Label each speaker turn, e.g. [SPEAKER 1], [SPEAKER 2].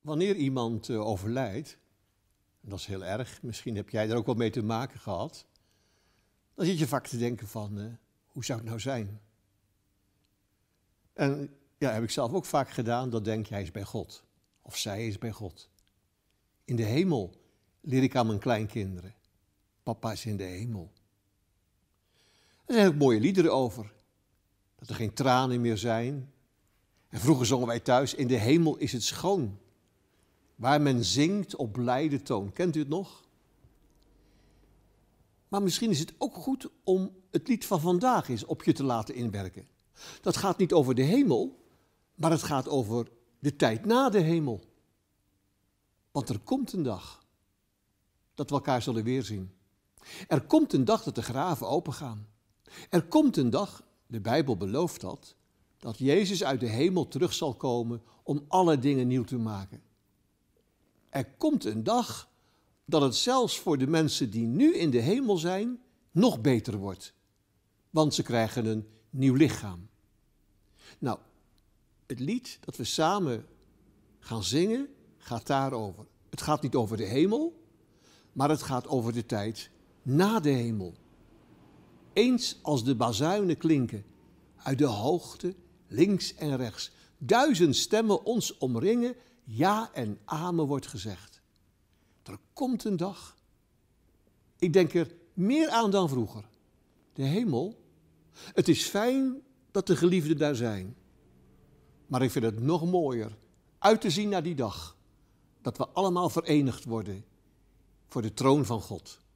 [SPEAKER 1] Wanneer iemand eh, overlijdt, dat is heel erg, misschien heb jij er ook wel mee te maken gehad, dan zit je vaak te denken van, eh, hoe zou het nou zijn? En ja, heb ik zelf ook vaak gedaan, dat denk jij is bij God. Of zij is bij God. In de hemel leer ik aan mijn kleinkinderen. Papa is in de hemel. Er zijn ook mooie liederen over. Dat er geen tranen meer zijn. En vroeger zongen wij thuis, in de hemel is het schoon. Waar men zingt op blijde toon. Kent u het nog? Maar misschien is het ook goed om het lied van vandaag eens op je te laten inwerken. Dat gaat niet over de hemel, maar het gaat over de tijd na de hemel. Want er komt een dag dat we elkaar zullen weerzien. Er komt een dag dat de graven opengaan. Er komt een dag, de Bijbel belooft dat, dat Jezus uit de hemel terug zal komen om alle dingen nieuw te maken. Er komt een dag dat het zelfs voor de mensen die nu in de hemel zijn nog beter wordt. Want ze krijgen een nieuw lichaam. Nou, het lied dat we samen gaan zingen gaat daarover. Het gaat niet over de hemel, maar het gaat over de tijd na de hemel. Eens als de bazuinen klinken, uit de hoogte, links en rechts, duizend stemmen ons omringen ja en amen wordt gezegd. Er komt een dag. Ik denk er meer aan dan vroeger. De hemel. Het is fijn dat de geliefden daar zijn. Maar ik vind het nog mooier uit te zien naar die dag. Dat we allemaal verenigd worden voor de troon van God.